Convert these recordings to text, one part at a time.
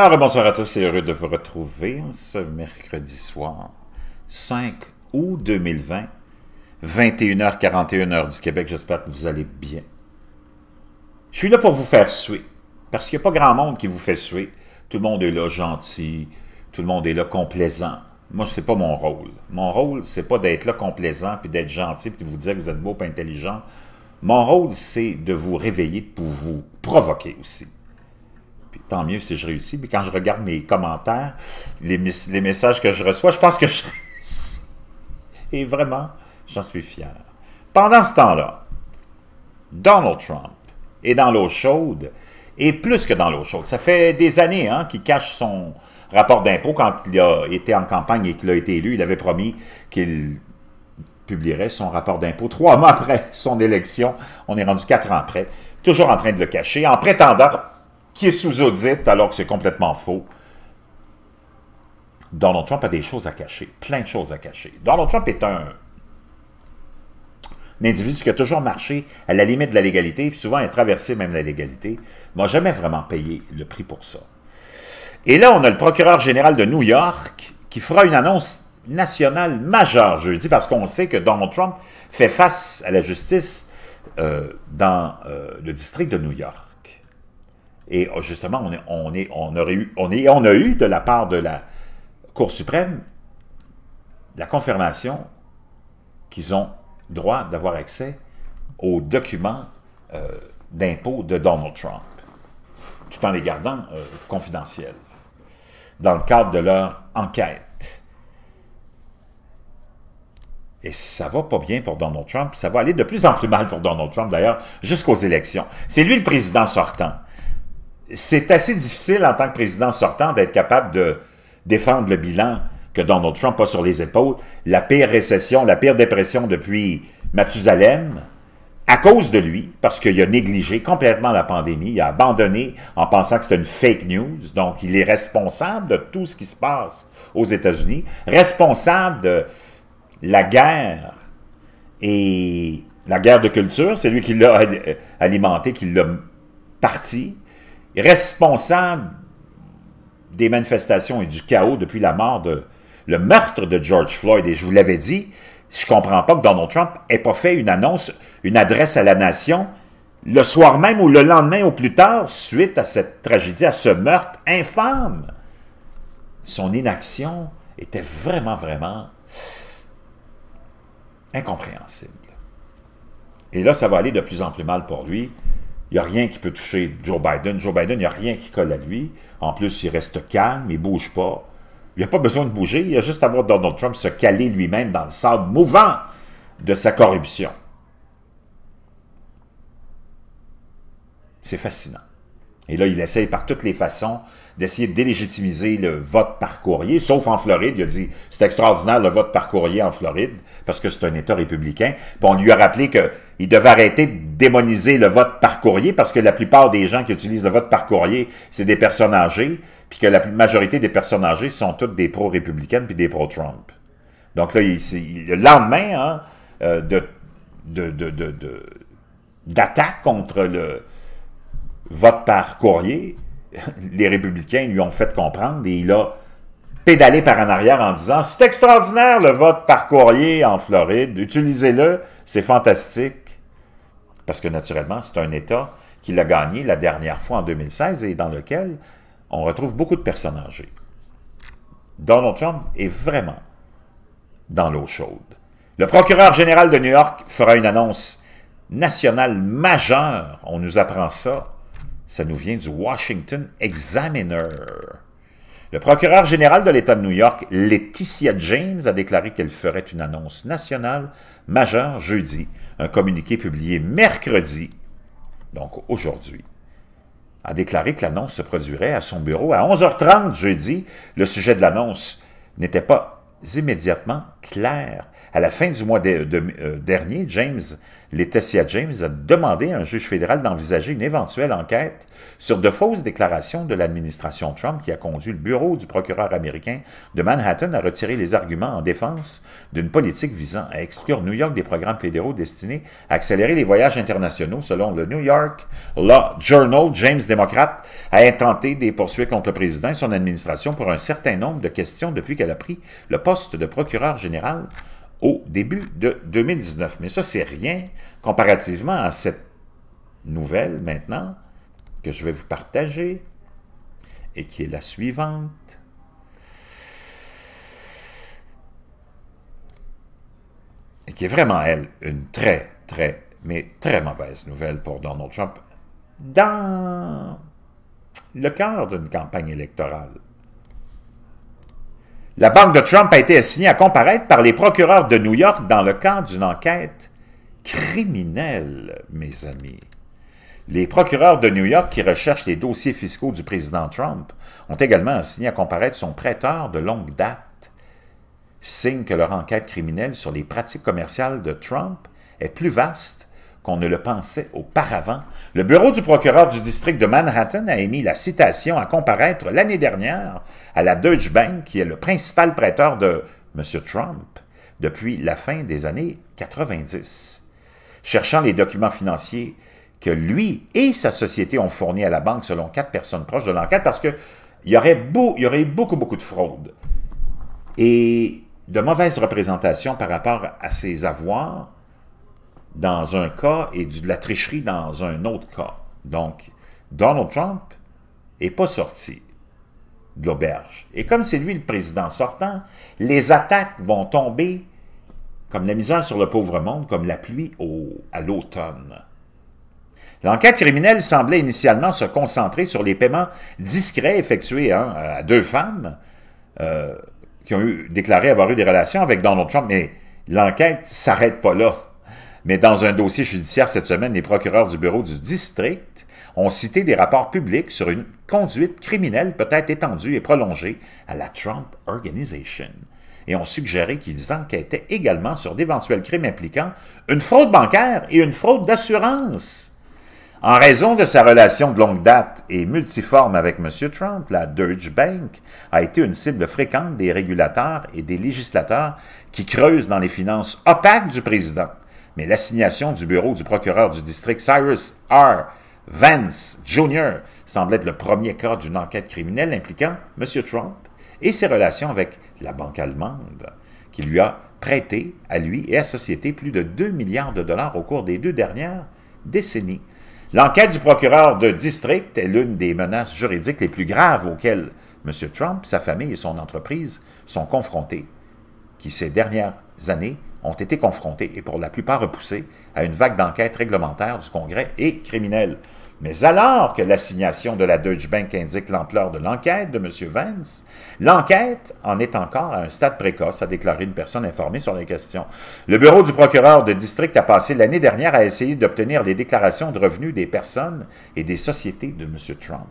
Alors, bonsoir à tous et heureux de vous retrouver ce mercredi soir, 5 août 2020, 21h41 heure du Québec. J'espère que vous allez bien. Je suis là pour vous faire suer, parce qu'il n'y a pas grand monde qui vous fait suer. Tout le monde est là gentil, tout le monde est là complaisant. Moi, n'est pas mon rôle. Mon rôle, c'est pas d'être là complaisant, puis d'être gentil, puis de vous dire que vous êtes beau, pas intelligent. Mon rôle, c'est de vous réveiller pour vous provoquer aussi tant mieux si je réussis. Mais quand je regarde mes commentaires, les, messages que je reçois, je pense que je réussis. Et vraiment, j'en suis fier. Pendant ce temps-là, Donald Trump est dans l'eau chaude, et plus que dans l'eau chaude. Ça fait des années hein, qu'il cache son rapport d'impôt. Quand il a été en campagne et qu'il a été élu, il avait promis qu'il publierait son rapport d'impôt trois mois après son élection. On est rendu quatre ans près. toujours en train de le cacher, en prétendant qui est sous audit alors que c'est complètement faux. Donald Trump a des choses à cacher, plein de choses à cacher. Donald Trump est un, individu qui a toujours marché à la limite de la légalité, puis souvent a traversé même la légalité, n'a jamais vraiment payé le prix pour ça. Et là, on a le procureur général de New York qui fera une annonce nationale majeure jeudi, parce qu'on sait que Donald Trump fait face à la justice euh, dans euh, le district de New York. Et oh, justement, on, est, on, aurait eu, on, est, on a eu de la part de la Cour suprême la confirmation qu'ils ont droit d'avoir accès aux documents euh, d'impôt de Donald Trump, tout en les gardant euh, confidentiels, dans le cadre de leur enquête. Et ça va pas bien pour Donald Trump, ça va aller de plus en plus mal pour Donald Trump, d'ailleurs, jusqu'aux élections. C'est lui le président sortant c'est assez difficile en tant que président sortant d'être capable de défendre le bilan que Donald Trump a sur les épaules, la pire récession, la pire dépression depuis Mathusalem, à cause de lui, parce qu'il a négligé complètement la pandémie, il a abandonné en pensant que c'était une fake news, donc il est responsable de tout ce qui se passe aux États-Unis, responsable de la guerre et la guerre de culture, c'est lui qui l'a alimenté, qui l'a parti, responsable des manifestations et du chaos depuis la mort de le meurtre de George Floyd. Et je vous l'avais dit, je comprends pas que Donald Trump n'ait pas fait une annonce, une adresse à la nation le soir même ou le lendemain au plus tard, suite à cette tragédie, à ce meurtre infâme. Son inaction était vraiment, vraiment incompréhensible. Et là, ça va aller de plus en plus mal pour lui. Il n'y a rien qui peut toucher Joe Biden. Joe Biden, il n'y a rien qui colle à lui. En plus, il reste calme, il ne bouge pas. Il n'a a pas besoin de bouger, il y a juste à voir Donald Trump se caler lui-même dans le sable mouvant de sa corruption. C'est fascinant. Et là, il essaye par toutes les façons d'essayer de délégitimiser le vote par courrier, sauf en Floride. Il a dit, c'est extraordinaire le vote par courrier en Floride, parce que c'est un État républicain. Puis on lui a rappelé qu'il devait arrêter de démoniser le vote par courrier, parce que la plupart des gens qui utilisent le vote par courrier, c'est des personnes âgées, puis que la majorité des personnes âgées sont toutes des pro-républicaines puis des pro-Trump. Donc là, il, le lendemain hein, euh, d'attaque contre le, vote par courrier, les républicains lui ont fait comprendre et il a pédalé par en arrière en disant « C'est extraordinaire le vote par courrier en Floride, utilisez-le, c'est fantastique. » Parce que naturellement, c'est un État qui l'a gagné la dernière fois en 2016 et dans lequel on retrouve beaucoup de personnes âgées. Donald Trump est vraiment dans l'eau chaude. Le procureur général de New York fera une annonce nationale majeure, on nous apprend ça, ça nous vient du Washington Examiner. Le procureur général de l'État de New York, Laetitia James, a déclaré qu'elle ferait une annonce nationale majeure jeudi. Un communiqué publié mercredi, donc aujourd'hui, a déclaré que l'annonce se produirait à son bureau à 11h30 jeudi. Le sujet de l'annonce n'était pas immédiatement clair. À la fin du mois euh, dernier, James, Laetitia James a demandé à un juge fédéral d'envisager une éventuelle enquête sur de fausses déclarations de l'administration Trump qui a conduit le bureau du procureur américain de Manhattan à retirer les arguments en défense d'une politique visant à exclure New York des programmes fédéraux destinés à accélérer les voyages internationaux. Selon le New York Law Journal, James, démocrate, a intenté des poursuites contre le président et son administration pour un certain nombre de questions depuis qu'elle a pris le poste de procureur général au début de 2019. Mais ça, c'est rien comparativement à cette nouvelle maintenant que je vais vous partager et qui est la suivante. Et qui est vraiment, elle, une très, très, mais très mauvaise nouvelle pour Donald Trump dans le cœur d'une campagne électorale. La banque de Trump a été assignée à comparaître par les procureurs de New York dans le cadre d'une enquête criminelle, mes amis. Les procureurs de New York qui recherchent les dossiers fiscaux du président Trump ont également assigné à comparaître son prêteur de longue date, signe que leur enquête criminelle sur les pratiques commerciales de Trump est plus vaste qu'on ne le pensait auparavant. Le bureau du procureur du district de Manhattan a émis la citation à comparaître l'année dernière à la Deutsche Bank, qui est le principal prêteur de M. Trump depuis la fin des années 90, cherchant les documents financiers que lui et sa société ont fournis à la banque selon quatre personnes proches de l'enquête, parce qu'il y, aurait y aurait beaucoup, beaucoup de fraude et de mauvaises représentations par rapport à ses avoirs dans un cas et de la tricherie dans un autre cas. Donc, Donald Trump n'est pas sorti de l'auberge. Et comme c'est lui le président sortant, les attaques vont tomber comme la misère sur le pauvre monde, comme la pluie au, à l'automne. L'enquête criminelle semblait initialement se concentrer sur les paiements discrets effectués hein, à deux femmes euh, qui ont déclaré avoir eu des relations avec Donald Trump, mais l'enquête s'arrête pas là. Mais dans un dossier judiciaire cette semaine, les procureurs du bureau du district ont cité des rapports publics sur une conduite criminelle peut-être étendue et prolongée à la Trump Organization et ont suggéré qu'ils enquêtaient également sur d'éventuels crimes impliquant une fraude bancaire et une fraude d'assurance. En raison de sa relation de longue date et multiforme avec M. Trump, la Deutsche Bank a été une cible fréquente des régulateurs et des législateurs qui creusent dans les finances opaques du président mais l'assignation du bureau du procureur du district Cyrus R. Vance Jr. semble être le premier cas d'une enquête criminelle impliquant M. Trump et ses relations avec la banque allemande, qui lui a prêté à lui et à la société plus de 2 milliards de dollars au cours des deux dernières décennies. L'enquête du procureur de district est l'une des menaces juridiques les plus graves auxquelles M. Trump, sa famille et son entreprise sont confrontés, qui ces dernières années ont été confrontés, et pour la plupart repoussés, à une vague d'enquête réglementaire du Congrès et criminelles. Mais alors que l'assignation de la Deutsche Bank indique l'ampleur de l'enquête de M. Vance, l'enquête en est encore à un stade précoce, a déclaré une personne informée sur les questions. Le bureau du procureur de district a passé l'année dernière à essayer d'obtenir des déclarations de revenus des personnes et des sociétés de M. Trump.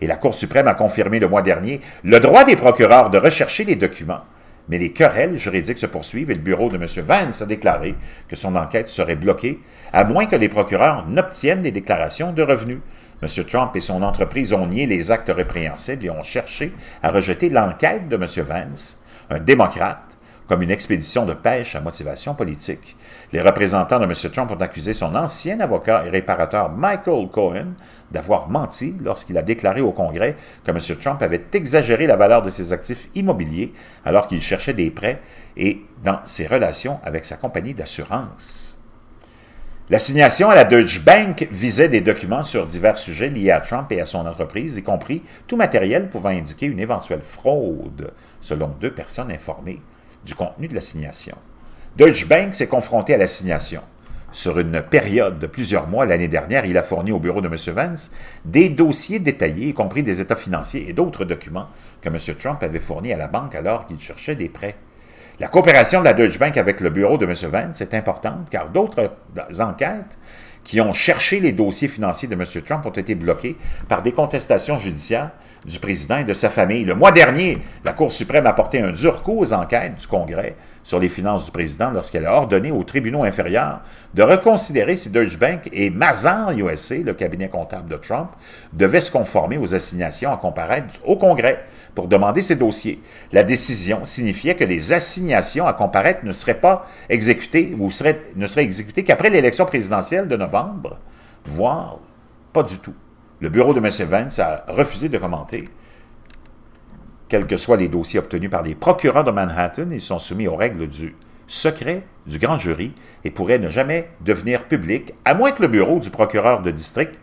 Et la Cour suprême a confirmé le mois dernier le droit des procureurs de rechercher les documents mais les querelles juridiques se poursuivent et le bureau de M. Vance a déclaré que son enquête serait bloquée, à moins que les procureurs n'obtiennent des déclarations de revenus. M. Trump et son entreprise ont nié les actes répréhensibles et ont cherché à rejeter l'enquête de M. Vance, un démocrate comme une expédition de pêche à motivation politique. Les représentants de M. Trump ont accusé son ancien avocat et réparateur Michael Cohen d'avoir menti lorsqu'il a déclaré au Congrès que M. Trump avait exagéré la valeur de ses actifs immobiliers alors qu'il cherchait des prêts et dans ses relations avec sa compagnie d'assurance. L'assignation à la Deutsche Bank visait des documents sur divers sujets liés à Trump et à son entreprise, y compris tout matériel pouvant indiquer une éventuelle fraude, selon deux personnes informées du contenu de l'assignation. Deutsche Bank s'est confronté à l'assignation. Sur une période de plusieurs mois l'année dernière, il a fourni au bureau de M. Vance des dossiers détaillés, y compris des états financiers et d'autres documents que M. Trump avait fournis à la banque alors qu'il cherchait des prêts. La coopération de la Deutsche Bank avec le bureau de M. Vance est importante car d'autres enquêtes qui ont cherché les dossiers financiers de M. Trump ont été bloquées par des contestations judiciaires du président et de sa famille. Le mois dernier, la Cour suprême a porté un dur coup aux enquêtes du Congrès sur les finances du président lorsqu'elle a ordonné aux tribunaux inférieurs de reconsidérer si Deutsche Bank et Mazar USA, le cabinet comptable de Trump, devaient se conformer aux assignations à comparaître au Congrès pour demander ces dossiers. La décision signifiait que les assignations à comparaître ne seraient pas exécutées ou ne seraient exécutées qu'après l'élection présidentielle de novembre, voire pas du tout. Le bureau de M. Vance a refusé de commenter. Quels que soient les dossiers obtenus par les procureurs de Manhattan, ils sont soumis aux règles du secret du grand jury et pourraient ne jamais devenir publics, à moins que le bureau du procureur de district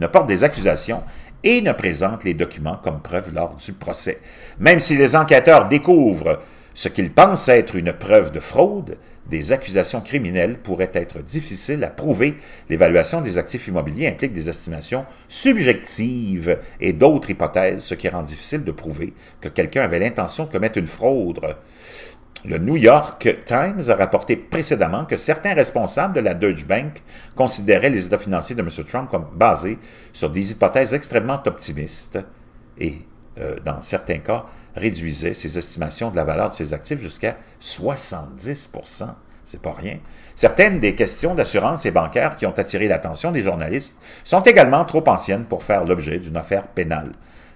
ne porte des accusations et ne présente les documents comme preuve lors du procès. Même si les enquêteurs découvrent ce qu'ils pensent être une preuve de fraude, des accusations criminelles pourraient être difficiles à prouver. L'évaluation des actifs immobiliers implique des estimations subjectives et d'autres hypothèses, ce qui rend difficile de prouver que quelqu'un avait l'intention de commettre une fraude. Le New York Times a rapporté précédemment que certains responsables de la Deutsche Bank considéraient les états financiers de M. Trump comme basés sur des hypothèses extrêmement optimistes et, euh, dans certains cas, réduisait ses estimations de la valeur de ses actifs jusqu'à 70 c'est pas rien. Certaines des questions d'assurance et bancaires qui ont attiré l'attention des journalistes sont également trop anciennes pour faire l'objet d'une affaire pénale.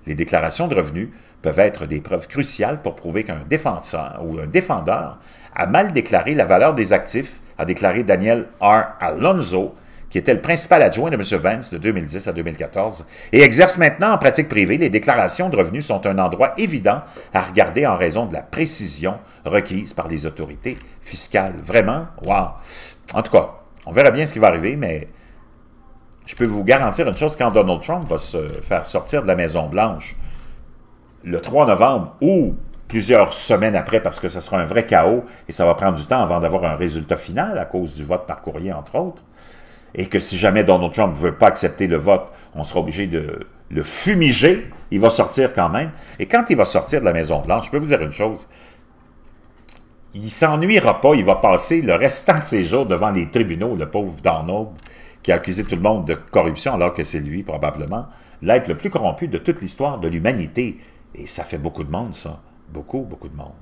Les déclarations de revenus peuvent être des preuves cruciales pour prouver qu'un défenseur ou un défendeur a mal déclaré la valeur des actifs, a déclaré Daniel R. Alonso, qui était le principal adjoint de M. Vance de 2010 à 2014, et exerce maintenant en pratique privée, les déclarations de revenus sont un endroit évident à regarder en raison de la précision requise par les autorités fiscales. Vraiment, wow! En tout cas, on verra bien ce qui va arriver, mais je peux vous garantir une chose, quand Donald Trump va se faire sortir de la Maison-Blanche le 3 novembre ou plusieurs semaines après parce que ce sera un vrai chaos et ça va prendre du temps avant d'avoir un résultat final à cause du vote par courrier, entre autres, et que si jamais Donald Trump ne veut pas accepter le vote, on sera obligé de le fumiger. Il va sortir quand même. Et quand il va sortir de la Maison-Blanche, je peux vous dire une chose, il s'ennuiera pas, il va passer le restant de ses jours devant les tribunaux, le pauvre Donald, qui a accusé tout le monde de corruption, alors que c'est lui, probablement, l'être le plus corrompu de toute l'histoire de l'humanité. Et ça fait beaucoup de monde, ça. Beaucoup, beaucoup de monde.